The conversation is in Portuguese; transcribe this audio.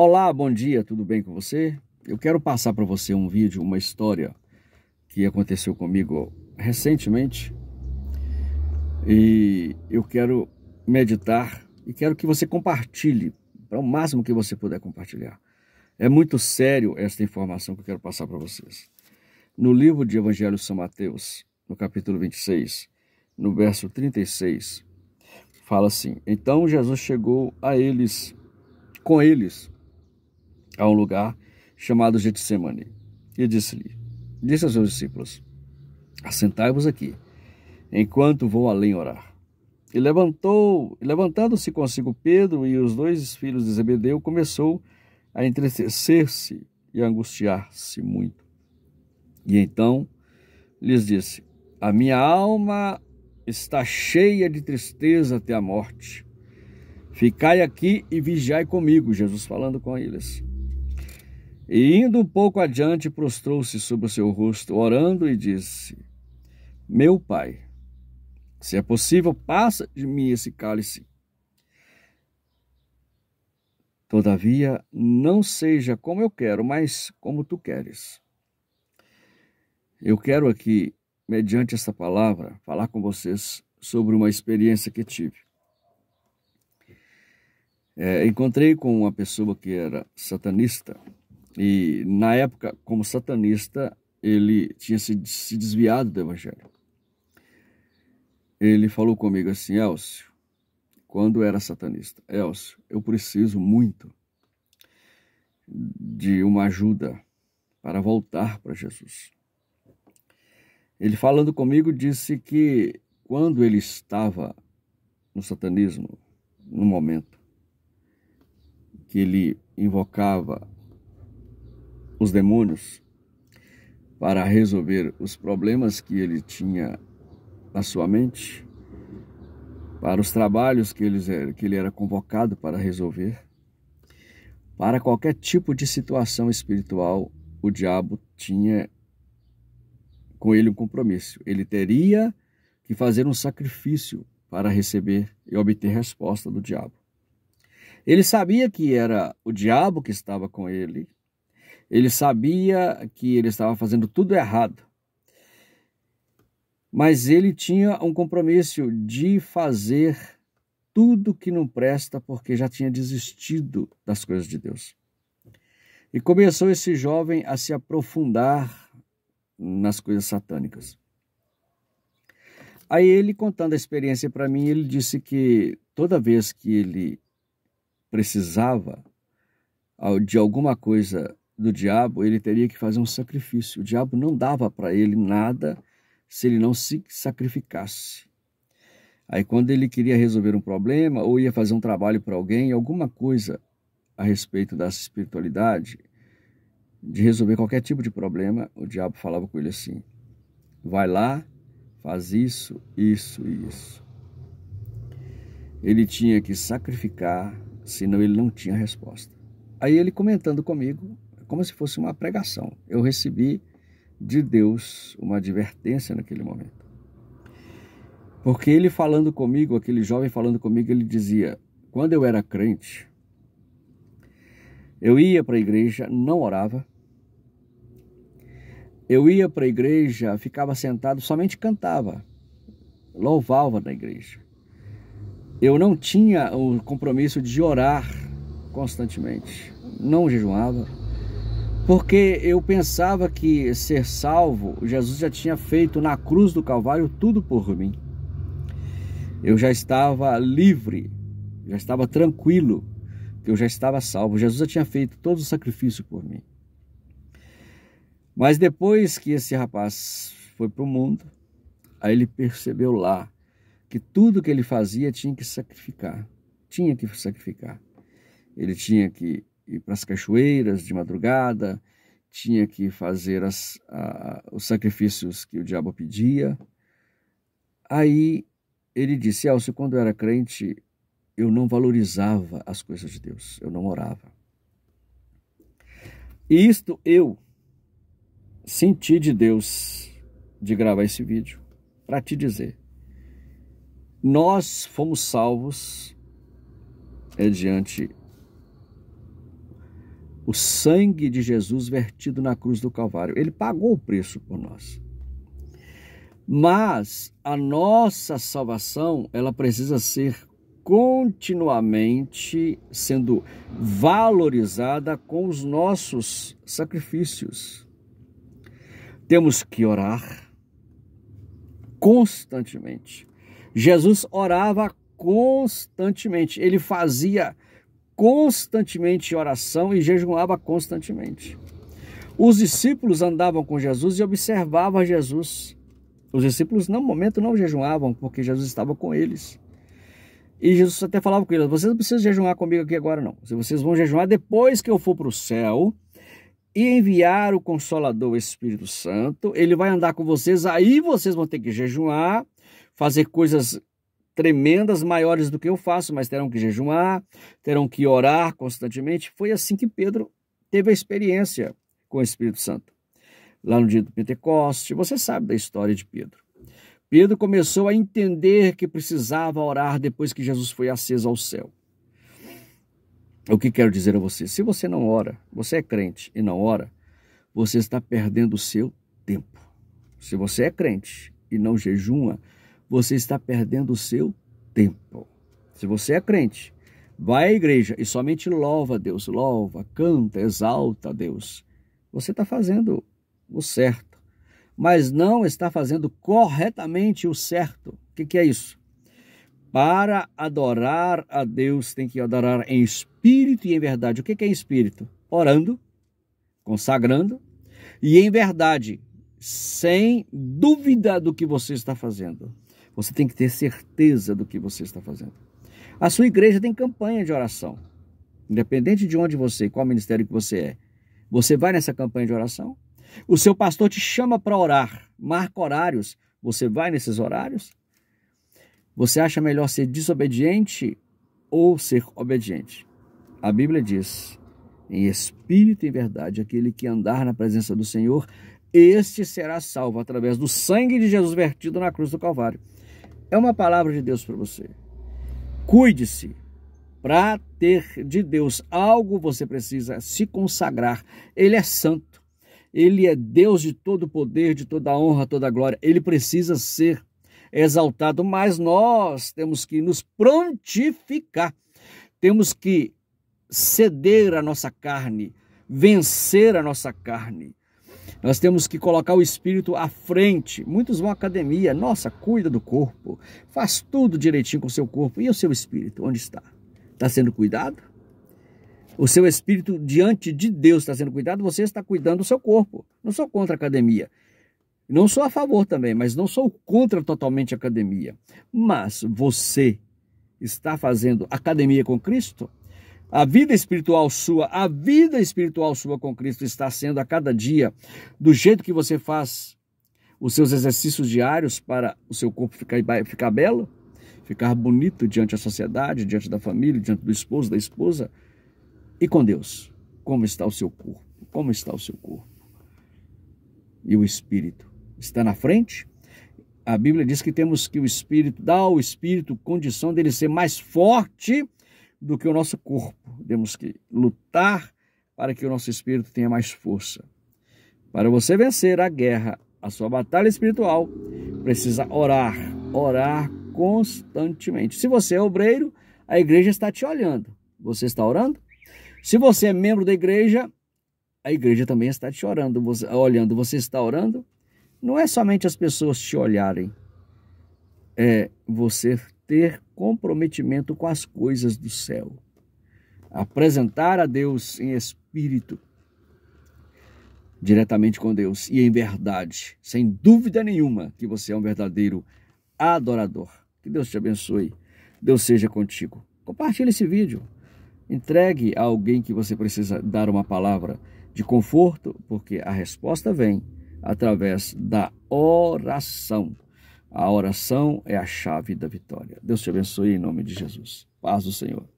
Olá, bom dia, tudo bem com você? Eu quero passar para você um vídeo, uma história que aconteceu comigo recentemente e eu quero meditar e quero que você compartilhe para o máximo que você puder compartilhar. É muito sério esta informação que eu quero passar para vocês. No livro de Evangelho de São Mateus, no capítulo 26, no verso 36, fala assim: Então Jesus chegou a eles, com eles, a um lugar chamado Getsemane e disse-lhe, disse aos seus discípulos, assentai-vos aqui, enquanto vou além orar. E levantou, levantando-se consigo Pedro e os dois filhos de Zebedeu, começou a entristecer-se e angustiar-se muito. E então lhes disse: A minha alma está cheia de tristeza até a morte. Ficai aqui e vigiai comigo, Jesus falando com eles. E indo um pouco adiante, prostrou-se sobre o seu rosto, orando, e disse: Meu pai, se é possível, passa de mim esse cálice. Todavia, não seja como eu quero, mas como tu queres. Eu quero aqui, mediante esta palavra, falar com vocês sobre uma experiência que tive. É, encontrei com uma pessoa que era satanista e na época, como satanista, ele tinha se, se desviado do evangelho. Ele falou comigo assim, Elcio, quando era satanista, Elcio, eu preciso muito de uma ajuda para voltar para Jesus. Ele falando comigo disse que quando ele estava no satanismo, no momento que ele invocava os demônios para resolver os problemas que ele tinha na sua mente, para os trabalhos que ele, era, que ele era convocado para resolver, para qualquer tipo de situação espiritual, o diabo tinha com ele um compromisso. Ele teria que fazer um sacrifício para receber e obter resposta do diabo. Ele sabia que era o diabo que estava com ele ele sabia que ele estava fazendo tudo errado. Mas ele tinha um compromisso de fazer tudo que não presta porque já tinha desistido das coisas de Deus. E começou esse jovem a se aprofundar nas coisas satânicas. Aí ele contando a experiência para mim, ele disse que toda vez que ele precisava de alguma coisa do diabo, ele teria que fazer um sacrifício. O diabo não dava para ele nada se ele não se sacrificasse. Aí, quando ele queria resolver um problema ou ia fazer um trabalho para alguém, alguma coisa a respeito da espiritualidade, de resolver qualquer tipo de problema, o diabo falava com ele assim: vai lá, faz isso, isso e isso. Ele tinha que sacrificar, senão ele não tinha resposta. Aí ele comentando comigo, como se fosse uma pregação. Eu recebi de Deus uma advertência naquele momento. Porque ele falando comigo, aquele jovem falando comigo, ele dizia: quando eu era crente, eu ia para a igreja, não orava. Eu ia para a igreja, ficava sentado, somente cantava, louvava na igreja. Eu não tinha o compromisso de orar constantemente, não jejuava, porque eu pensava que ser salvo, Jesus já tinha feito na cruz do Calvário tudo por mim. Eu já estava livre, já estava tranquilo, eu já estava salvo. Jesus já tinha feito todo o sacrifício por mim. Mas depois que esse rapaz foi para o mundo, aí ele percebeu lá que tudo que ele fazia tinha que sacrificar. Tinha que sacrificar. Ele tinha que ir para as cachoeiras de madrugada, tinha que fazer as, a, os sacrifícios que o diabo pedia. Aí ele disse: Elcio, quando eu era crente, eu não valorizava as coisas de Deus, eu não orava. E isto eu senti de Deus de gravar esse vídeo para te dizer. Nós fomos salvos é diante o sangue de Jesus vertido na cruz do Calvário. Ele pagou o preço por nós. Mas a nossa salvação, ela precisa ser continuamente sendo valorizada com os nossos sacrifícios. Temos que orar constantemente. Jesus orava constantemente, ele fazia constantemente em oração e jejuava constantemente. Os discípulos andavam com Jesus e observavam Jesus. Os discípulos, no momento, não jejuavam, porque Jesus estava com eles. E Jesus até falava com eles: vocês não precisam jejuar comigo aqui agora, não. Vocês vão jejuar depois que eu for para o céu e enviar o Consolador, o Espírito Santo. Ele vai andar com vocês, aí vocês vão ter que jejuar, fazer coisas tremendas, maiores do que eu faço, mas terão que jejumar, terão que orar constantemente. Foi assim que Pedro teve a experiência com o Espírito Santo. Lá no dia do Pentecoste, você sabe da história de Pedro. Pedro começou a entender que precisava orar depois que Jesus foi aceso ao céu. O que quero dizer a você? Se você não ora, você é crente e não ora, você está perdendo o seu tempo. Se você é crente e não jejuma, você está perdendo o seu tempo. Se você é crente, vai à igreja e somente louva a Deus, louva, canta, exalta a Deus. Você está fazendo o certo, mas não está fazendo corretamente o certo. O que, que é isso? Para adorar a Deus, tem que adorar em espírito e em verdade. O que, que é em espírito? Orando, consagrando e em verdade, sem dúvida do que você está fazendo. Você tem que ter certeza do que você está fazendo. A sua igreja tem campanha de oração. Independente de onde você, qual ministério que você é, você vai nessa campanha de oração? O seu pastor te chama para orar, marca horários, você vai nesses horários? Você acha melhor ser desobediente ou ser obediente? A Bíblia diz: em espírito e verdade, aquele que andar na presença do Senhor, este será salvo através do sangue de Jesus vertido na cruz do Calvário. É uma palavra de Deus para você. Cuide-se. Para ter de Deus algo, você precisa se consagrar. Ele é santo. Ele é Deus de todo poder, de toda honra, toda glória. Ele precisa ser exaltado, mas nós temos que nos prontificar. Temos que ceder a nossa carne, vencer a nossa carne, nós temos que colocar o espírito à frente. Muitos vão à academia, nossa, cuida do corpo, faz tudo direitinho com o seu corpo. E o seu espírito, onde está? Está sendo cuidado? O seu espírito diante de Deus está sendo cuidado, você está cuidando do seu corpo. Não sou contra a academia. Não sou a favor também, mas não sou contra totalmente a academia. Mas você está fazendo academia com Cristo? A vida espiritual sua, a vida espiritual sua com Cristo está sendo a cada dia, do jeito que você faz os seus exercícios diários para o seu corpo ficar, ficar belo, ficar bonito diante da sociedade, diante da família, diante do esposo, da esposa e com Deus. Como está o seu corpo? Como está o seu corpo? E o espírito está na frente? A Bíblia diz que temos que o espírito dá ao espírito condição dele ser mais forte do que o nosso corpo. Temos que lutar para que o nosso espírito tenha mais força. Para você vencer a guerra, a sua batalha espiritual, precisa orar, orar constantemente. Se você é obreiro, a igreja está te olhando. Você está orando? Se você é membro da igreja, a igreja também está te orando, olhando. Você está orando? Não é somente as pessoas te olharem, é você ter comprometimento com as coisas do céu. Apresentar a Deus em espírito, diretamente com Deus e em verdade, sem dúvida nenhuma que você é um verdadeiro adorador. Que Deus te abençoe, Deus seja contigo. Compartilhe esse vídeo, entregue a alguém que você precisa dar uma palavra de conforto, porque a resposta vem através da oração. A oração é a chave da vitória. Deus te abençoe em nome de Jesus. Paz do Senhor.